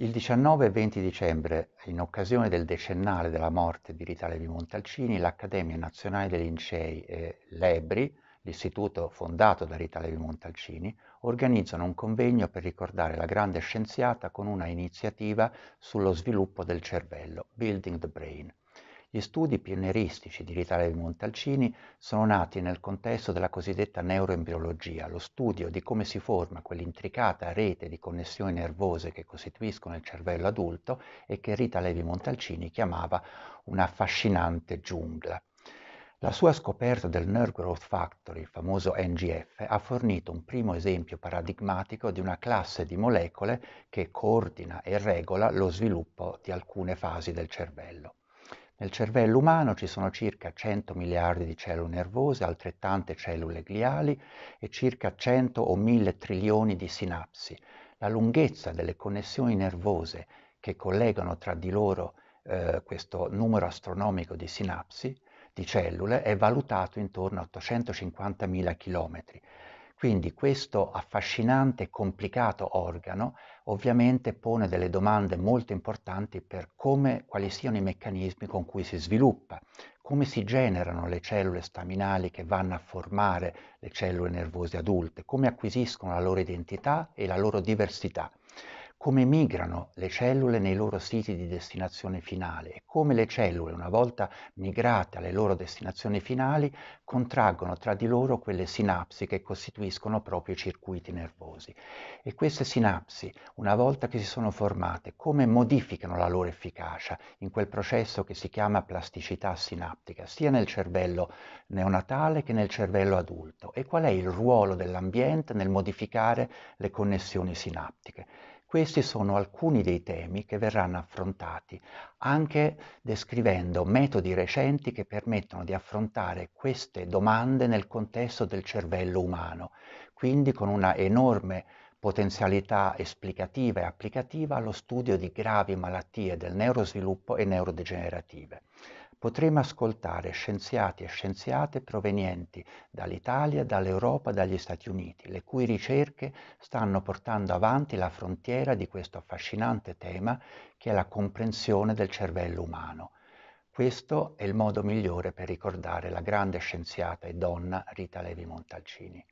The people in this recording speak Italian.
Il 19 e 20 dicembre, in occasione del decennale della morte di Rita Levi Montalcini, l'Accademia Nazionale dei Lincei e l'EBRI, l'istituto fondato da Rita Levi Montalcini, organizzano un convegno per ricordare la grande scienziata con una iniziativa sullo sviluppo del cervello, Building the Brain. Gli studi pionieristici di Ritale del Montalcini sono nati nel contesto della cosiddetta neuroembriologia, lo studio di come si forma quell'intricata rete di connessioni nervose che costituiscono il cervello adulto e che Rita Levi Montalcini chiamava una affascinante giungla. La sua scoperta del Nerve Growth Factor, il famoso NGF, ha fornito un primo esempio paradigmatico di una classe di molecole che coordina e regola lo sviluppo di alcune fasi del cervello. Nel cervello umano ci sono circa 100 miliardi di cellule nervose, altrettante cellule gliali e circa 100 o 1000 trilioni di sinapsi. La lunghezza delle connessioni nervose che collegano tra di loro eh, questo numero astronomico di sinapsi, di cellule, è valutato intorno a 850.000 chilometri. Quindi questo affascinante e complicato organo ovviamente pone delle domande molto importanti per come, quali siano i meccanismi con cui si sviluppa, come si generano le cellule staminali che vanno a formare le cellule nervose adulte, come acquisiscono la loro identità e la loro diversità come migrano le cellule nei loro siti di destinazione finale e come le cellule, una volta migrate alle loro destinazioni finali, contraggono tra di loro quelle sinapsi che costituiscono proprio i circuiti nervosi. E queste sinapsi, una volta che si sono formate, come modificano la loro efficacia in quel processo che si chiama plasticità sinaptica, sia nel cervello neonatale che nel cervello adulto, e qual è il ruolo dell'ambiente nel modificare le connessioni sinaptiche. Questi sono alcuni dei temi che verranno affrontati, anche descrivendo metodi recenti che permettono di affrontare queste domande nel contesto del cervello umano, quindi con una enorme potenzialità esplicativa e applicativa allo studio di gravi malattie del neurosviluppo e neurodegenerative potremo ascoltare scienziati e scienziate provenienti dall'Italia, dall'Europa, dagli Stati Uniti, le cui ricerche stanno portando avanti la frontiera di questo affascinante tema che è la comprensione del cervello umano. Questo è il modo migliore per ricordare la grande scienziata e donna Rita Levi Montalcini.